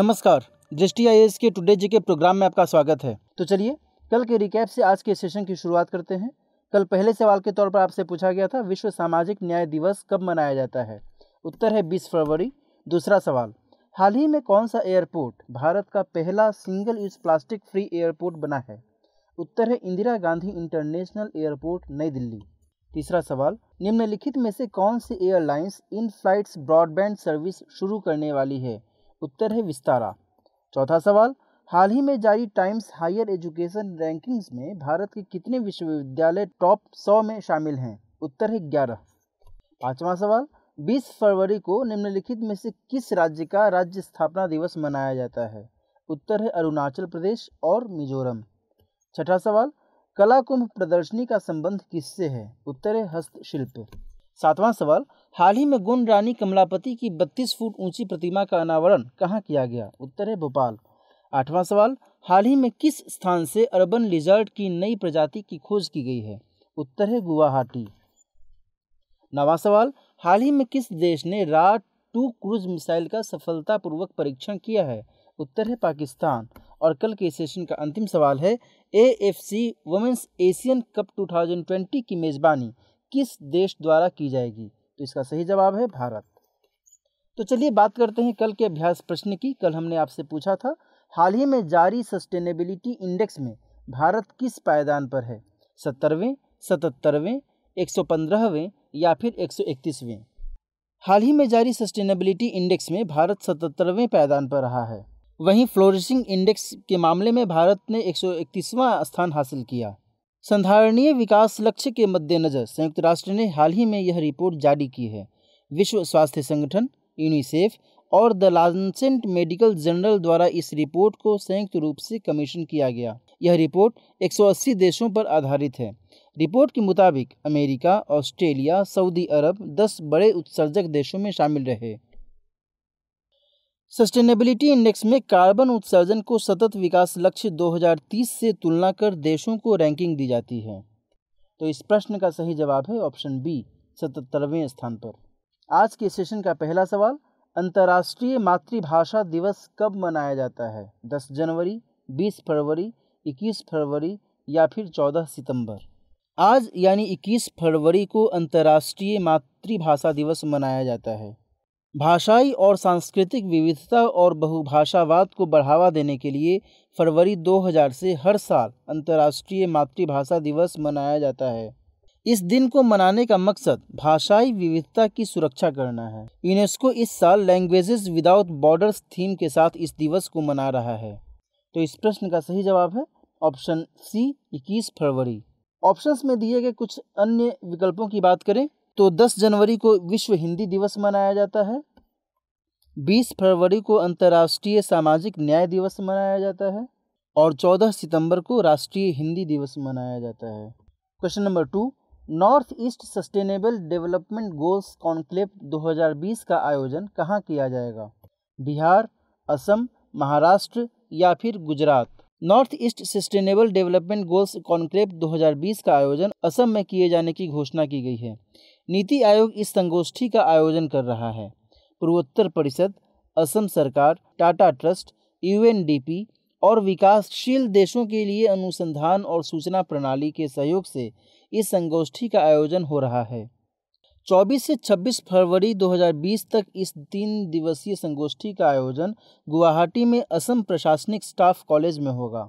नमस्कार जिस T I S के टुडे जी के प्रोग्राम में आपका स्वागत है तो चलिए कल के रिकैप से आज के सेशन की शुरुआत करते हैं कल पहले सवाल के तौर पर आपसे पूछा गया था विश्व सामाजिक न्याय दिवस कब मनाया जाता है उत्तर है 20 फरवरी दूसरा सवाल हाल ही में कौन सा एयरपोर्ट भारत का पहला single use plastic free airport बना है उत्तर है इंदिरा गांधी इंटरनेशनल एयरपोर्ट नई दिल्ली तीसरा सवाल निम्नलिखित में से कौन सी airlines in flights broadband service शुरू करने वाली है उत्तर है विस्तारा चौथा सवाल हाल ही में जारी टाइम्स हायर एजुकेशन रैंकिंग्स में भारत के कितने विश्वविद्यालय टॉप सौ में शामिल हैं उत्तर है ग्यारह पाँचवा सवाल 20 फरवरी को निम्नलिखित में से किस राज्य का राज्य स्थापना दिवस मनाया जाता है उत्तर है अरुणाचल प्रदेश और मिजोरम छठा सवाल कला कुंभ प्रदर्शनी का संबंध किससे है उत्तर है हस्तशिल्प सातवां सवाल हाल ही में गुण रानी कमलापति की 32 फुट ऊंची प्रतिमा का अनावरण कहाँ किया गया उत्तर है भोपाल आठवां सवाल हाल ही में किस स्थान से अर्बन लिजर्ट की नई प्रजाति की खोज की गई है उत्तर है गुवाहाटी नवा सवाल हाल ही में किस देश ने रा टू क्रूज मिसाइल का सफलतापूर्वक परीक्षण किया है उत्तर है पाकिस्तान और कल के सेशन का अंतिम सवाल है A F C women's Asian cup 2020 की मेज़बानी किस देश द्वारा की जाएगी तो इसका सही जवाब है भारत तो चलिए बात करते हैं कल के अभ्यास प्रश्न की कल हमने आपसे पूछा था हाल ही में जारी सस्टेनेबिलिटी इंडेक्स में भारत किस पायदान पर है सत्तरवें सतहत्तरवें एक सौ पंद्रहवें या फिर एक सौ इकतीसवें हाल ही में जारी सस्टेनेबिलिटी इंडेक्स में भारत सतहत्तरवें पायदान पर रहा है वहीं फ्लोरिशिंग इंडेक्स के मामले में भारत ने एक सौ इकतीसवां स्थान हासिल किया संधारणीय विकास लक्ष्य के मद्देनज़र संयुक्त राष्ट्र ने हाल ही में यह रिपोर्ट जारी की है विश्व स्वास्थ्य संगठन यूनिसेफ और द लानसेंट मेडिकल जर्नल द्वारा इस रिपोर्ट को संयुक्त रूप से कमीशन किया गया यह रिपोर्ट 180 देशों पर आधारित है रिपोर्ट के मुताबिक अमेरिका ऑस्ट्रेलिया सऊदी अरब 10 बड़े उत्सर्जक देशों में शामिल रहे सस्टेनेबिलिटी इंडेक्स में कार्बन उत्सर्जन को सतत विकास लक्ष्य 2030 से तुलना कर देशों को रैंकिंग दी जाती है तो इस प्रश्न का सही जवाब है ऑप्शन बी सतहत्तरवें स्थान पर आज के सेशन का पहला सवाल अंतर्राष्ट्रीय मातृभाषा दिवस कब मनाया जाता है 10 जनवरी 20 फरवरी 21 फरवरी या फिर 14 सितंबर आज यानी 21 फरवरी को अंतर्राष्ट्रीय मातृभाषा दिवस मनाया जाता है भाषाई और सांस्कृतिक विविधता और बहुभाषावाद को बढ़ावा देने के लिए फरवरी 2000 से हर साल अंतर्राष्ट्रीय मातृभाषा दिवस मनाया जाता है इस दिन को मनाने का मकसद भाषाई विविधता की सुरक्षा करना है यूनेस्को इस साल लैंग्वेजेस विदाउट बॉर्डर्स थीम के साथ इस दिवस को मना रहा है तो इस प्रश्न का सही जवाब है ऑप्शन सी इक्कीस फरवरी ऑप्शंस में दिए गए कुछ अन्य विकल्पों की बात करें तो 10 जनवरी को विश्व हिंदी दिवस मनाया जाता है 20 फरवरी को अंतर्राष्ट्रीय सामाजिक न्याय दिवस मनाया जाता है और 14 सितंबर को राष्ट्रीय हिंदी दिवस मनाया जाता है question number two North East sustainable development goals conclave 2020 का आयोजन कहाँ किया जाएगा बिहार असम महाराष्ट्र या फिर Gujarat North East sustainable development goals conclave 2020 का आयोजन असम में किए जाने की घोषणा की गई है नीति आयोग इस संगोष्ठी का आयोजन कर रहा है पूर्वोत्तर परिषद असम सरकार टाटा ट्रस्ट यूएनडीपी और विकासशील देशों के लिए अनुसंधान और सूचना प्रणाली के सहयोग से इस संगोष्ठी का आयोजन हो रहा है 24 से 26 फरवरी 2020 तक इस तीन दिवसीय संगोष्ठी का आयोजन गुवाहाटी में असम प्रशासनिक स्टाफ कॉलेज में होगा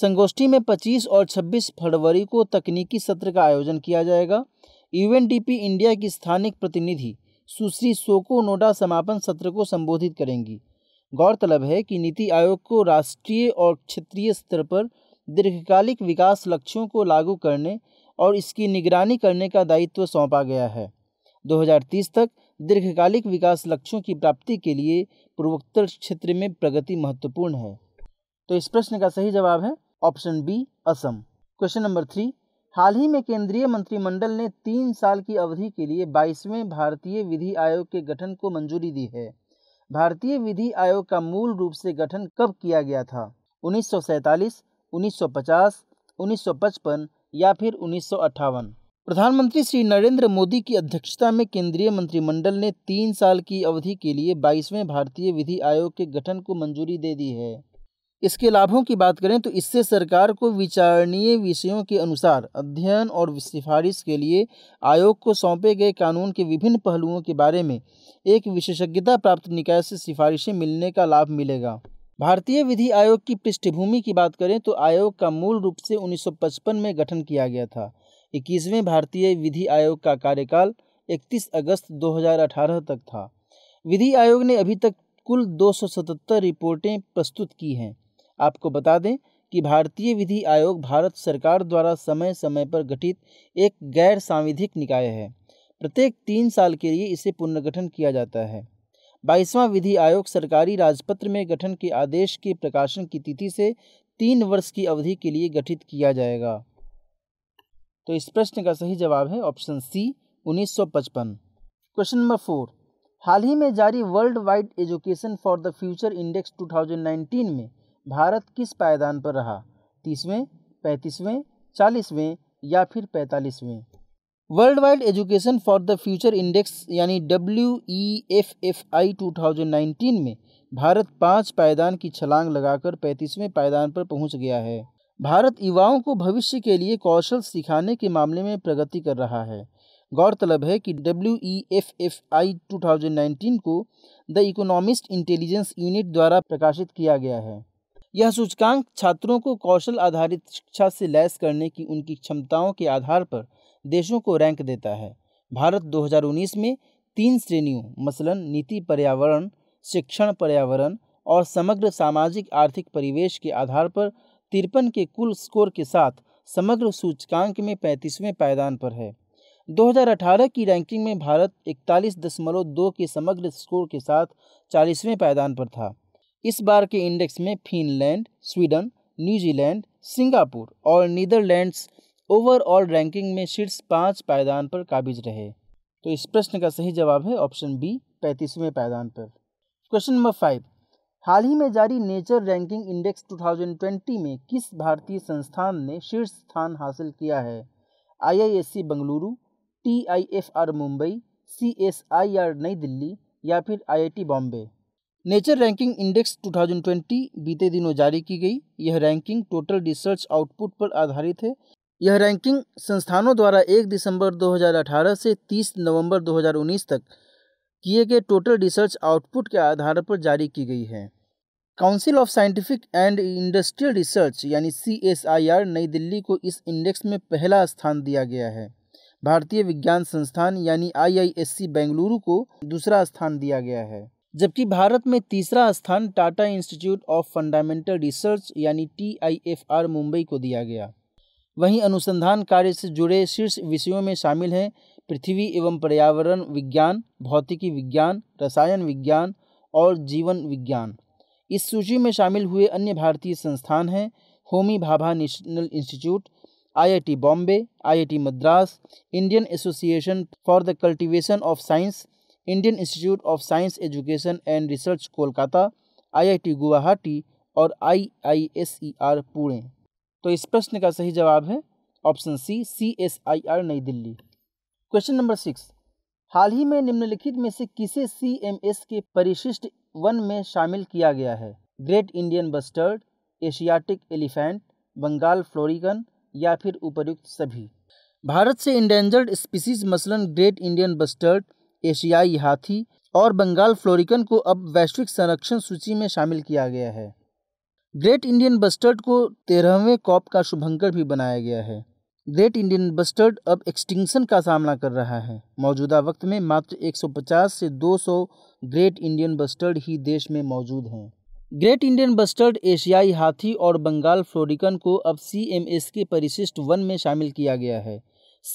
संगोष्ठी में 25 और 26 फरवरी को तकनीकी सत्र का आयोजन किया जाएगा यूएनडीपी इंडिया की स्थानिक प्रतिनिधि सुश्री सोको नोडा समापन सत्र को संबोधित करेंगी गौरतलब है कि नीति आयोग को राष्ट्रीय और क्षेत्रीय स्तर पर दीर्घकालिक विकास लक्ष्यों को लागू करने और इसकी निगरानी करने का दायित्व सौंपा गया है 2030 तक दीर्घकालिक विकास लक्ष्यों की प्राप्ति के लिए पूर्वोत्तर क्षेत्र में प्रगति महत्वपूर्ण है तो इस प्रश्न का सही जवाब है option B Assam question number three हाल ही में केंद्रीय मंत्रिमंडल ने तीन साल की अवधि के लिए बाईसवें भारतीय विधि आयोग के गठन को मंजूरी दी है भारतीय विधि आयोग का मूल रूप से गठन कब किया गया था उन्नीस 1950, 1955 या फिर उन्नीस प्रधानमंत्री श्री नरेंद्र मोदी की अध्यक्षता में केंद्रीय मंत्रिमंडल ने तीन साल की अवधि के लिए बाईसवें भारतीय विधि आयोग के गठन को मंजूरी दे दी है इसके लाभों की बात करें तो इससे सरकार को विचारणीय विषयों के अनुसार अध्ययन और सिफारिश के लिए आयोग को सौंपे गए कानून के विभिन्न पहलुओं के बारे में एक विशेषज्ञता प्राप्त निकाय से सिफारिशें मिलने का लाभ मिलेगा भारतीय विधि आयोग की पृष्ठभूमि की बात करें तो आयोग का मूल रूप से 1955 में गठन किया गया था इक्कीसवें भारतीय विधि आयोग का कार्यकाल 31 अगस्त 2018 तक था विधि आयोग ने अभी तक कुल 277 रिपोर्टें प्रस्तुत की हैं आपको बता दें कि भारतीय विधि आयोग भारत सरकार द्वारा समय समय पर गठित एक गैर सांविधिक निकाय है प्रत्येक तीन साल के लिए इसे पुनर्गठन किया जाता है बाईसवां विधि आयोग सरकारी राजपत्र में गठन के आदेश के प्रकाशन की तिथि से तीन वर्ष की अवधि के लिए गठित किया जाएगा तो इस प्रश्न का सही जवाब है option C 1955 question number four हाल ही में जारी world wide education for the future index 2019 में भारत किस पायदान पर रहा तीसवें पैंतीसवें चालीसवें या फिर पैंतालीसवें world wide education for the future index यानी W E F F I two thousand nineteen में भारत पाँच पायदान की छलांग लगाकर पैंतीसवें पायदान पर पहुंच गया है भारत युवाओं को भविष्य के लिए कौशल सिखाने के मामले में प्रगति कर रहा है गौरतलब है कि W E F F I two thousand nineteen को द इकोनॉमिस्ट इंटेलिजेंस यूनिट द्वारा प्रकाशित किया गया है यह सूचकांक छात्रों को कौशल आधारित शिक्षा से लैस करने की उनकी क्षमताओं के आधार पर देशों को रैंक देता है भारत 2019 में तीन श्रेणियों मसलन नीति पर्यावरण शिक्षण पर्यावरण और समग्र सामाजिक आर्थिक परिवेश के आधार पर तिरपन के कुल स्कोर के साथ समग्र सूचकांक में पैंतीसवें पायदान पर है 2018 की रैंकिंग में भारत 41.2 के समग्र स्कोर के साथ 40वें पायदान पर था इस बार के इंडेक्स में फिनलैंड स्वीडन न्यूजीलैंड सिंगापुर और नीदरलैंड्स ओवरऑल रैंकिंग में शीर्ष पाँच पायदान पर काबिज रहे तो इस प्रश्न का सही जवाब है ऑप्शन बी पैंतीसवें पायदान पर क्वेश्चन नंबर फाइव हाल ही में जारी नेचर रैंकिंग इंडेक्स 2020 में किस भारतीय संस्थान ने शीर्ष स्थान हासिल किया है IISc Bengaluru TIFR Mumbai CSIR New Delhi या फिर IIT Bombay nature ranking index 2020 बीते दिनों जारी की गई यह रैंकिंग टोटल रिसर्च आउटपुट पर आधारित है यह रैंकिंग संस्थानों द्वारा 1 दिसंबर 2018 से 30 नवंबर 2019 तक किए गए टोटल रिसर्च आउटपुट के आधार पर जारी की गई है council of scientific and industrial research यानी सी नई दिल्ली को इस इंडेक्स में पहला स्थान दिया गया है भारतीय विज्ञान संस्थान यानी सी बेंगलुरु को दूसरा स्थान दिया गया है जबकि भारत में तीसरा स्थान Tata institute of fundamental research यानी टी मुंबई को दिया गया वहीं अनुसंधान कार्य से जुड़े शीर्ष विषयों में शामिल हैं पृथ्वी एवं पर्यावरण विज्ञान भौतिकी विज्ञान रसायन विज्ञान और जीवन विज्ञान इस सूची में शामिल हुए अन्य भारतीय संस्थान हैं Homi Bhabha national institute IIT Bombay IIT Madras Indian association for the cultivation of science Indian institute of science education and research Kolkata IIT Guwahati और आईआईएसईआर पुणे तो इस प्रश्न का सही जवाब है option C C S I R नई दिल्ली क्वेश्चन नंबर सिक्स हाल ही में निम्नलिखित में से किसे सी एम एस के परिशिष्ट वन में शामिल किया गया है great Indian bustard asiatic elephant Bengal florican या फिर उपयुक्त सभी भारत से इंडेंजर्ड स्पीसीज मसलन ग्रेट इंडियन बस्टर्ड एशियाई हाथी और बंगाल फ्लोरिकन को अब वैश्विक संरक्षण सूची में शामिल किया गया है ग्रेट इंडियन बस्टर्ड को तेरहवें कॉप का शुभंकर भी बनाया गया है ग्रेट इंडियन बस्टर्ड अब एक्सटिंक्शन का सामना कर रहा है मौजूदा वक्त में मात्र 150 से 200 ग्रेट इंडियन बस्टर्ड ही देश में मौजूद हैं ग्रेट इंडियन बस्टर्ड एशियाई हाथी और बंगाल फ्लोरिकन को अब सी एम एस के परिशिष्ट वन में शामिल किया गया है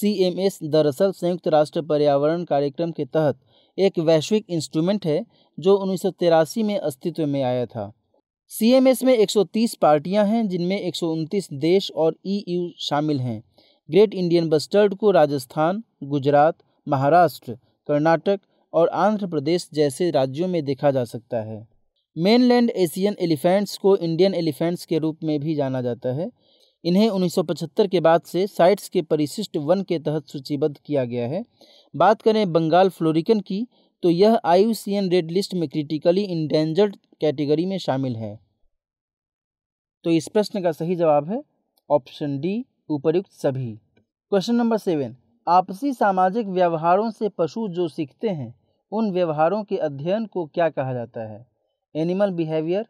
एस दरअसल संयुक्त राष्ट्र पर्यावरण कार्यक्रम के तहत एक वैश्विक इंस्ट्रूमेंट है जो उन्नीस में अस्तित्व में आया था एस में 130 पार्टियां हैं जिनमें एक देश और यू शामिल हैं ग्रेट इंडियन बस्टर्ड को राजस्थान गुजरात महाराष्ट्र कर्नाटक और आंध्र प्रदेश जैसे राज्यों में देखा जा सकता है मेनलैंड एशियन एलिफेंट्स को इंडियन एलिफेंट्स के रूप में भी जाना जाता है इन्हें 1975 के बाद से साइट्स के परिशिष्ट वन के तहत सूचीबद्ध किया गया है बात करें बंगाल फ्लोरिकन की तो यह आई रेड लिस्ट में क्रिटिकली इंडेंजर्ड कैटेगरी में शामिल है तो इस प्रश्न का सही जवाब है ऑप्शन डी उपरुक्त सभी क्वेश्चन नंबर सेवन आपसी सामाजिक व्यवहारों से पशु जो सीखते हैं उन व्यवहारों के अध्ययन को क्या कहा जाता है animal behaviour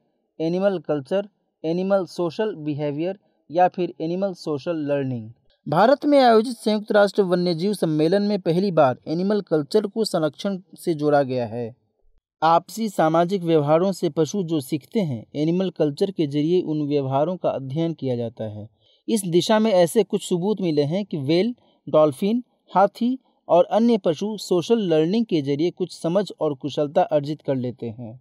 animal culture animal social behaviour या फिर एनिमल सोशल लर्निंग भारत में आयोजित संयुक्त राष्ट्र वन्यजीव सम्मेलन में पहली बार एनिमल कल्चर को संरक्षण से जोड़ा गया है आपसी सामाजिक व्यवहारों से पशु जो सीखते हैं एनिमल कल्चर के जरिए उन व्यवहारों का अध्ययन किया जाता है इस दिशा में ऐसे कुछ सबूत मिले हैं कि वेल डॉल्फिन हाथी और अन्य पशु सोशल लर्निंग के जरिए कुछ समझ और कुशलता अर्जित कर लेते हैं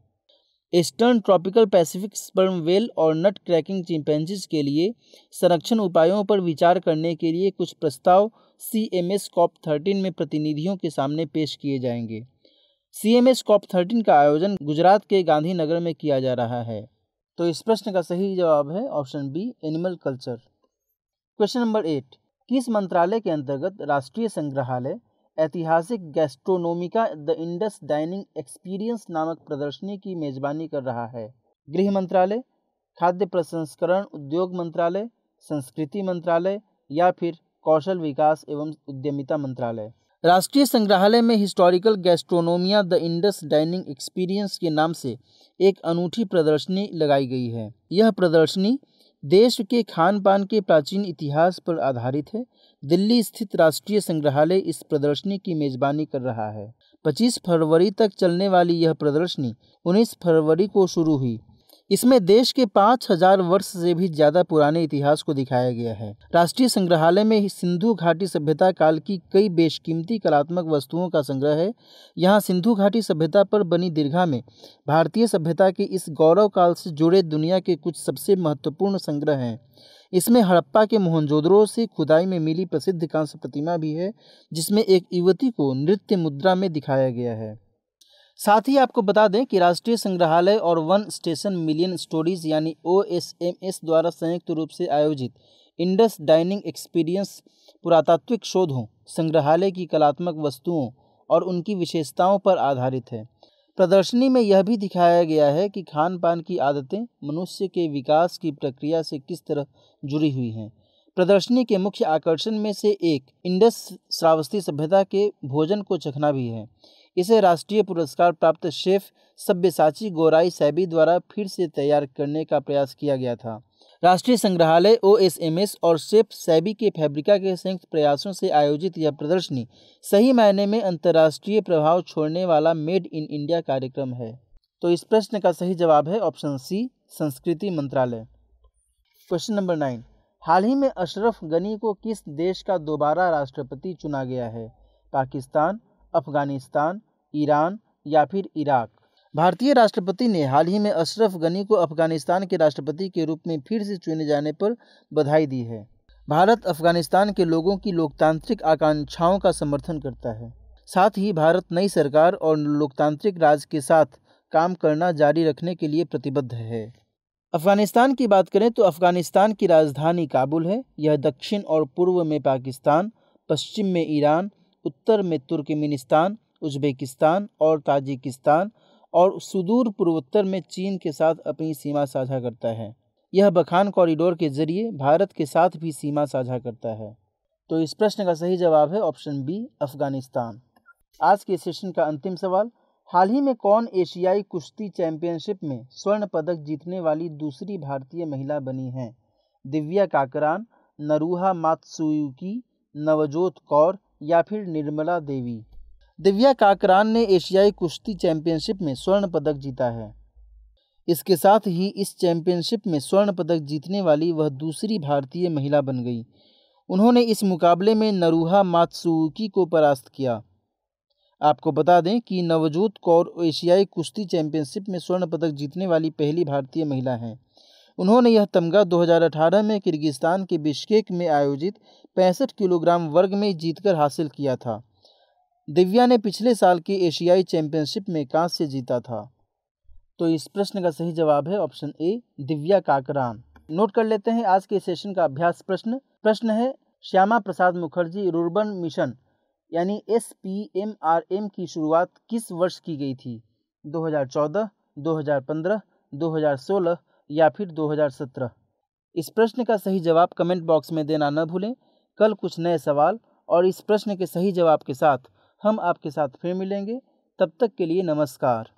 eastern tropical pacific sperm whale और नट क्रैकिंग चिंपैंजीज के लिए संरक्षण उपायों पर विचार करने के लिए कुछ प्रस्ताव C M S COP thirteen में प्रतिनिधियों के सामने पेश किए जाएंगे C M S COP thirteen का आयोजन गुजरात के गांधीनगर में किया जा रहा है तो इस प्रश्न का सही जवाब है option B animal culture question number eight किस मंत्रालय के अंतर्गत राष्ट्रीय संग्रहालय ऐतिहासिक gastronomica the Indus dining experience नामक प्रदर्शनी की मेजबानी कर रहा है गृह मंत्रालय खाद्य प्रसंस्करण उद्योग मंत्रालय संस्कृति मंत्रालय या फिर कौशल विकास एवं उद्यमिता मंत्रालय राष्ट्रीय संग्रहालय में historical gastronomia the Indus dining experience के नाम से एक अनूठी प्रदर्शनी लगाई गई है यह प्रदर्शनी देश के खान पान के प्राचीन इतिहास पर आधारित है दिल्ली स्थित राष्ट्रीय संग्रहालय इस प्रदर्शनी की मेजबानी कर रहा है 25 फरवरी तक चलने वाली यह प्रदर्शनी 19 फरवरी को शुरू हुई इसमें देश के पाँच हजार वर्ष से भी ज़्यादा पुराने इतिहास को दिखाया गया है राष्ट्रीय संग्रहालय में सिंधु घाटी सभ्यता काल की कई बेशकीमती कलात्मक वस्तुओं का संग्रह है यहाँ सिंधु घाटी सभ्यता पर बनी दीर्घा में भारतीय सभ्यता के इस गौरव काल से जुड़े दुनिया के कुछ सबसे महत्वपूर्ण संग्रह हैं इसमें हड़प्पा के मोहनजोदड़ो से खुदाई में मिली प्रसिद्ध कांस्य प्रतिमा भी है जिसमें एक युवती को नृत्य मुद्रा में दिखाया गया है साथ ही आपको बता दें कि राष्ट्रीय संग्रहालय और वन स्टेशन मिलियन स्टोरीज यानी ओ द्वारा संयुक्त रूप से आयोजित इंडस डाइनिंग एक्सपीरियंस पुरातात्विक शोधों संग्रहालय की कलात्मक वस्तुओं और उनकी विशेषताओं पर आधारित है प्रदर्शनी में यह भी दिखाया गया है कि खान पान की आदतें मनुष्य के विकास की प्रक्रिया से किस तरह जुड़ी हुई हैं प्रदर्शनी के मुख्य आकर्षण में से एक इंडस श्रावस्ती सभ्यता के भोजन को चखना भी है इसे राष्ट्रीय पुरस्कार प्राप्त शेफ सभ्यसाची गोराई सैबी द्वारा फिर से तैयार करने का प्रयास किया गया था राष्ट्रीय संग्रहालय ओ एस एम एस और सेफ सैबी के फैब्रिका के संयुक्त प्रयासों से आयोजित यह प्रदर्शनी सही मायने में अंतर्राष्ट्रीय प्रभाव छोड़ने वाला मेड इन इंडिया कार्यक्रम है तो इस प्रश्न का सही जवाब है ऑप्शन सी संस्कृति मंत्रालय क्वेश्चन नंबर नाइन हाल ही में अशरफ गनी को किस देश का दोबारा राष्ट्रपति चुना गया है पाकिस्तान अफगानिस्तान ईरान या फिर इराक भारतीय राष्ट्रपति ने हाल ही में अशरफ गनी को अफगानिस्तान के राष्ट्रपति के रूप में फिर से चुने जाने पर बधाई दी है भारत अफगानिस्तान के लोगों की लोकतांत्रिक आकांक्षाओं का समर्थन करता है साथ ही भारत नई सरकार और लोकतांत्रिक राज के साथ काम करना जारी रखने के लिए प्रतिबद्ध है अफगानिस्तान की बात करें तो अफगानिस्तान की राजधानी काबुल है यह दक्षिण और पूर्व में पाकिस्तान पश्चिम में ईरान उत्तर में तुर्कमेनिस्तान उज्बेकिस्तान और ताजिकिस्तान और सुदूर पूर्वोत्तर में चीन के साथ अपनी सीमा साझा करता है यह बखान कॉरिडोर के जरिए भारत के साथ भी सीमा साझा करता है तो इस प्रश्न का सही जवाब है ऑप्शन बी अफगानिस्तान आज के सेशन का अंतिम सवाल हाल ही में कौन एशियाई कुश्ती चैंपियनशिप में स्वर्ण पदक जीतने वाली दूसरी भारतीय महिला बनी हैं दिव्या काकरान नरूहा मातसुयुकी नवजोत कौर या फिर निर्मला देवी दिव्या काकरान ने एशियाई कुश्ती चैंपियनशिप में स्वर्ण पदक जीता है इसके साथ ही इस चैंपियनशिप में स्वर्ण पदक जीतने वाली वह दूसरी भारतीय महिला बन गई उन्होंने इस मुकाबले में नरूहा मातसुकी को परास्त किया आपको बता दें कि नवजोत कौर एशियाई कुश्ती चैंपियनशिप में स्वर्ण पदक जीतने वाली पहली भारतीय महिला हैं उन्होंने यह तमगा 2018 में किर्गिस्तान के बिश्केक में आयोजित पैंसठ किलोग्राम वर्ग में जीतकर हासिल किया था दिव्या ने पिछले साल की एशियाई चैंपियनशिप में कांस्य से जीता था तो इस प्रश्न का सही जवाब है option A Divya Kakran note कर लेते हैं आज के सेशन का अभ्यास प्रश्न प्रश्न है श्यामा प्रसाद मुखर्जी रूर्बन मिशन यानी S P M R M की शुरुआत किस वर्ष की गई थी 2014, 2015, 2016 या फिर 2017? इस प्रश्न का सही जवाब कमेंट बॉक्स में देना न भूलें कल कुछ नए सवाल और इस प्रश्न के सही जवाब के साथ हम आपके साथ फिर मिलेंगे तब तक के लिए नमस्कार